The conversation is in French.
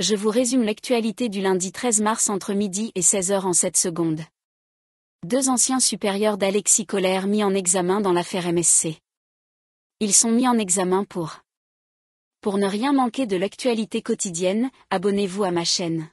je vous résume l'actualité du lundi 13 mars entre midi et 16h en 7 secondes. Deux anciens supérieurs d'Alexis Collère mis en examen dans l'affaire MSC. Ils sont mis en examen pour. Pour ne rien manquer de l'actualité quotidienne, abonnez-vous à ma chaîne.